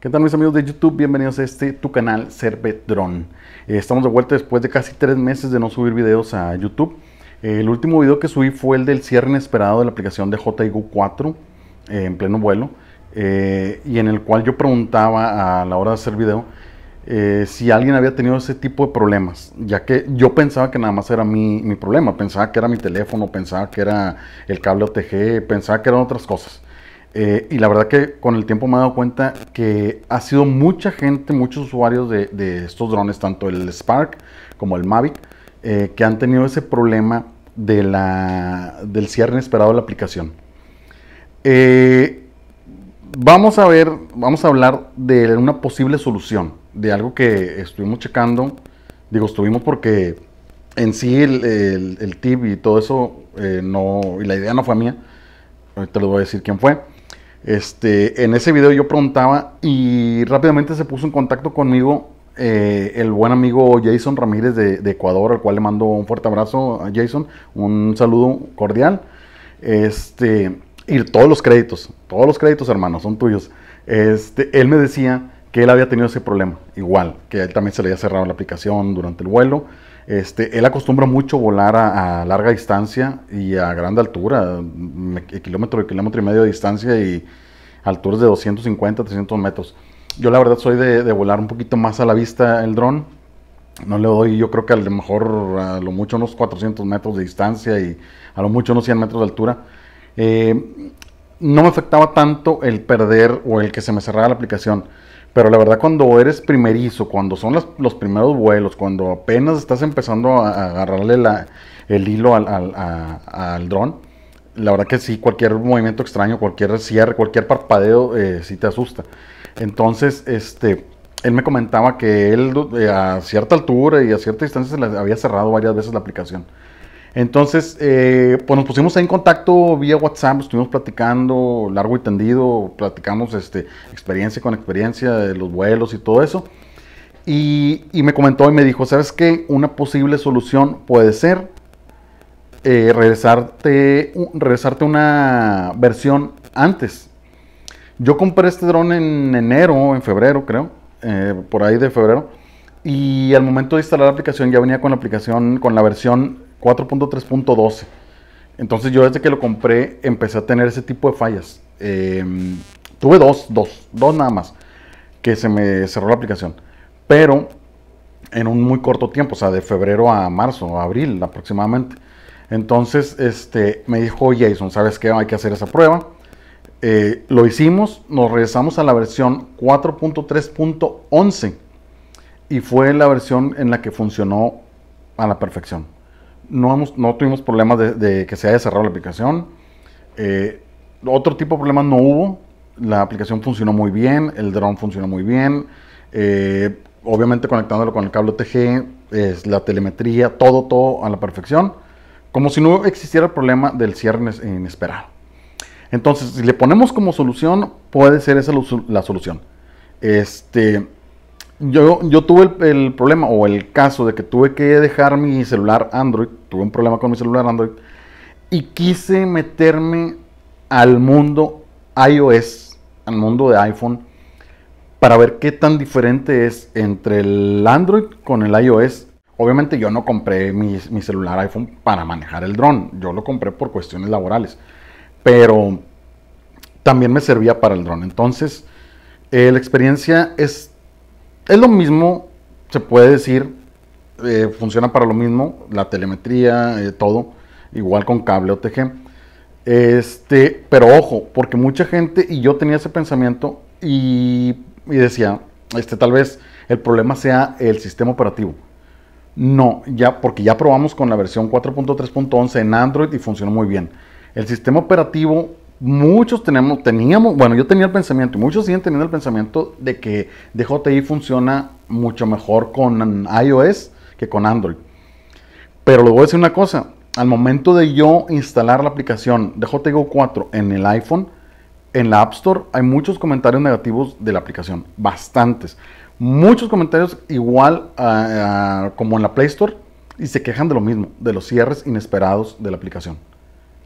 ¿Qué tal mis amigos de YouTube? Bienvenidos a este tu canal Servedron. Eh, estamos de vuelta después de casi tres meses de no subir videos a YouTube. Eh, el último video que subí fue el del cierre inesperado de la aplicación de jigu 4 eh, en pleno vuelo y en el cual yo preguntaba a la hora de hacer video si alguien había tenido ese tipo de problemas, ya que yo pensaba que nada más era mi, mi problema, pensaba que era mi teléfono, pensaba que era el cable OTG, pensaba que eran otras cosas. Eh, y la verdad que con el tiempo me he dado cuenta que ha sido mucha gente, muchos usuarios de, estos drones, tanto el Spark como el Mavic, eh, que han tenido ese problema de del cierre inesperado de la aplicación. Eh, vamos a ver, vamos a hablar de una posible solución, de algo que estuvimos checando, digo, estuvimos porque en sí el, tip y todo eso, y la idea no fue mía, ahorita les voy a decir quién fue. Este, en ese video yo preguntaba y rápidamente se puso en contacto conmigo eh, el buen amigo Jason Ramírez de, Ecuador, al cual le mando un fuerte abrazo a Jason, un saludo cordial. Este, y todos los créditos, todos los créditos, hermanos, son tuyos. Este, él me decía que él había tenido ese problema, igual, que a él también se le había cerrado la aplicación durante el vuelo este, él acostumbra mucho volar a, larga distancia y a grande altura, mm, e-, kilómetro, y kilómetro y medio de distancia y alturas de 250, 300 metros. Yo la verdad soy de, volar un poquito más a la vista el dron. No le doy, yo creo que a lo mejor a lo mucho unos 400 metros de distancia y a lo mucho unos 100 metros de altura. Eh, no me afectaba tanto el perder o el que se me cerrara la aplicación. Pero la verdad cuando eres primerizo, cuando son los primeros vuelos, cuando apenas estás empezando a, agarrarle el hilo al, al, dron, la verdad que sí, cualquier movimiento extraño, cualquier cierre, cualquier parpadeo, eh, sí te asusta. Entonces, este, él me comentaba que él eh, a cierta altura y a cierta distancia se le había cerrado varias veces la aplicación. Entonces, eh, pues nos pusimos en contacto vía WhatsApp, estuvimos platicando largo y tendido, platicamos este, experiencia con experiencia de los vuelos y todo eso. Y, me comentó y me dijo, ¿sabes qué? Una posible solución puede ser eh, regresarte, regresarte una versión antes. Yo compré este dron en enero, en febrero creo, eh, por ahí de febrero. Y al momento de instalar la aplicación ya venía con la aplicación, con la versión 4.3.12. Entonces yo desde que lo compré empecé a tener ese tipo de fallas. Em, tuve dos, dos, dos nada más, que se me cerró la aplicación. Pero en un muy corto tiempo, o sea, de febrero a marzo, abril aproximadamente. Entonces este, me dijo Jason, ¿sabes qué? Hay que hacer esa prueba. Eh, lo hicimos, nos regresamos a la versión 4.3.11 y fue la versión en la que funcionó a la perfección no, tuvimos problemas de, que se haya cerrado la aplicación. Eh, otro tipo de problemas no hubo. La aplicación funcionó muy bien, el drone funcionó muy bien. Eh, obviamente conectándolo con el cable TG, es la telemetría, todo, todo a la perfección. Como si no existiera el problema del cierre inesperado. Entonces, si le ponemos como solución, puede ser esa la solución. Este, yo, yo tuve el problema o el caso de que tuve que dejar mi celular Android tuve un problema con mi celular Android y quise meterme al mundo iOS, al mundo de iPhone, para ver qué tan diferente es entre el Android con el iOS. Obviamente yo no compré mi, celular iPhone para manejar el dron, yo lo compré por cuestiones laborales, pero también me servía para el dron. Entonces, eh, la experiencia es, es lo mismo, se puede decir, eh, funciona para lo mismo, la telemetría, eh, todo, igual con cable OTG. Este, pero ojo, porque mucha gente, y yo tenía ese pensamiento, y, y decía, este, tal vez el problema sea el sistema operativo. No, ya, porque ya probamos con la versión 4.3.11 en Android y funcionó muy bien. El sistema operativo, muchos tenemos, teníamos, bueno, yo tenía el pensamiento, y muchos siguen teniendo el pensamiento de que DJI funciona mucho mejor con iOS que con Android. Pero le voy a decir una cosa, al momento de yo instalar la aplicación de JTGO 4 en el iPhone, en la App Store hay muchos comentarios negativos de la aplicación, bastantes. Muchos comentarios igual como en la Play Store y se quejan de lo mismo, de los cierres inesperados de la aplicación.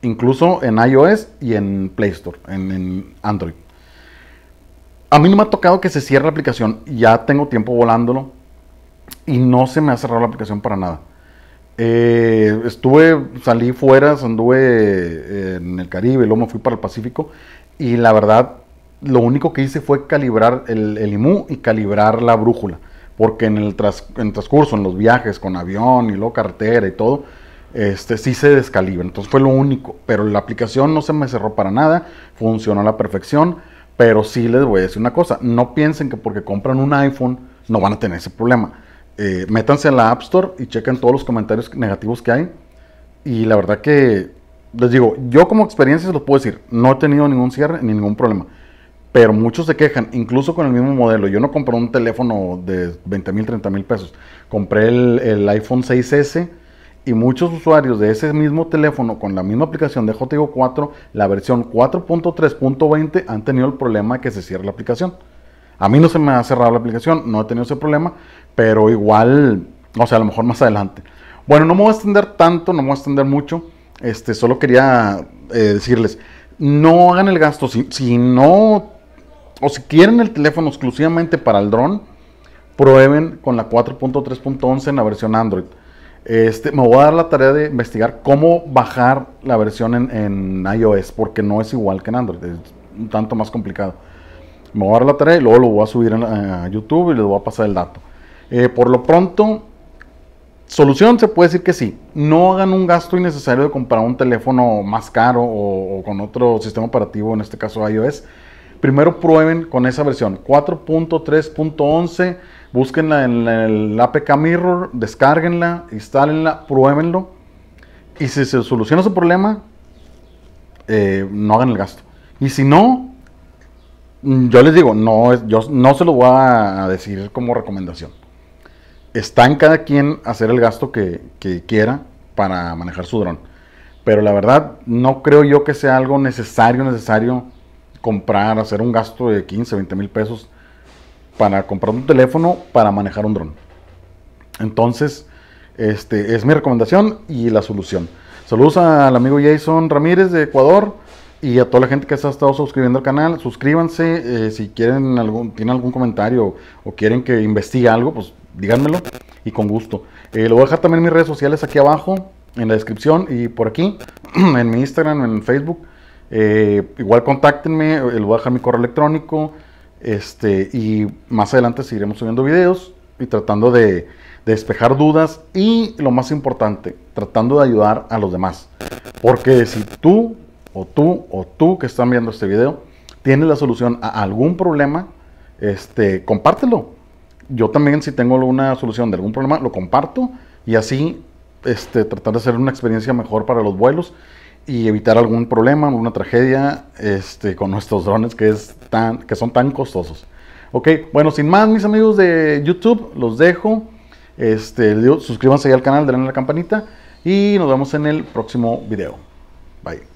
Incluso en iOS y en Play Store, en, en Android. A mí no me ha tocado que se cierre la aplicación, ya tengo tiempo volándolo, y no se me ha cerrado la aplicación para nada. Eh, estuve, salí fuera, anduve eh, en el Caribe, luego me fui para el Pacífico y la verdad, lo único que hice fue calibrar el, IMU y calibrar la brújula, porque en el, en transcurso, en los viajes con avión y luego carretera y todo, este, sí se descalibra. Entonces fue lo único. Pero la aplicación no se me cerró para nada, funcionó a la perfección. Pero sí les voy a decir una cosa: no piensen que porque compran un iPhone no van a tener ese problema. Eh, métanse en la App Store y chequen todos los comentarios negativos que hay. Y la verdad que les digo, yo como experiencia se los puedo decir, no he tenido ningún cierre ni ningún problema. Pero muchos se quejan, incluso con el mismo modelo. Yo no compré un teléfono de 20 mil, 30 mil pesos. Compré el, iPhone 6S y muchos usuarios de ese mismo teléfono con la misma aplicación de JTO 4, la versión 4.3.20, han tenido el problema que se cierra la aplicación. A mí no se me ha cerrado la aplicación, no he tenido ese problema, pero igual, o sea, a lo mejor más adelante. Bueno, no me voy a extender tanto, no me voy a extender mucho. Este, solo quería eh, decirles, no hagan el gasto. Si, no, o si quieren el teléfono exclusivamente para el dron, prueben con la 4.3.11 en la versión Android. Este, me voy a dar la tarea de investigar cómo bajar la versión en iOS, porque no es igual que en Android, es un tanto más complicado me voy a dar la tarea y luego lo voy a subir eh, a YouTube y les voy a pasar el dato. Eh, por lo pronto, solución se puede decir que sí. No hagan un gasto innecesario de comprar un teléfono más caro o, con otro sistema operativo, en este caso iOS. Primero prueben con esa versión 4.3.11, búsquenla en el APK Mirror, descarguenla, instálenla, pruébenlo. Y si se soluciona su problema, eh, no hagan el gasto. Y si no, Mm, yo les digo, no, yo no se lo voy a decir como recomendación. Está en cada quien hacer el gasto que, quiera para manejar su dron. Pero la verdad, no creo yo que sea algo necesario, necesario comprar, hacer un gasto de 15, 20 mil pesos para comprar un teléfono para manejar un dron. Entonces, este es mi recomendación y la solución. Saludos al amigo Jason Ramírez de Ecuador. Y a toda la gente que se ha estado suscribiendo al canal, suscríbanse. Eh, si quieren algún, tienen algún comentario o quieren que investigue algo, pues díganmelo y con gusto. Eh, lo voy a dejar también en mis redes sociales aquí abajo, en la descripción y por aquí, en mi Instagram, en Facebook. Eh, igual contáctenme, les voy a dejar mi correo electrónico. Este, y más adelante seguiremos subiendo videos y tratando de despejar dudas y lo más importante, tratando de ayudar a los demás. Porque si tú o tú o tú que están viendo este video tienes la solución a algún problema, este, compártelo. Yo también si tengo una solución de algún problema, lo comparto y así este, tratar de hacer una experiencia mejor para los vuelos y evitar algún problema, alguna tragedia este, con nuestros drones que, es que son tan costosos. Ok, bueno, sin más mis amigos de YouTube, los dejo. Este, suscríbanse ahí al canal, denle la campanita y nos vemos en el próximo video. Bye.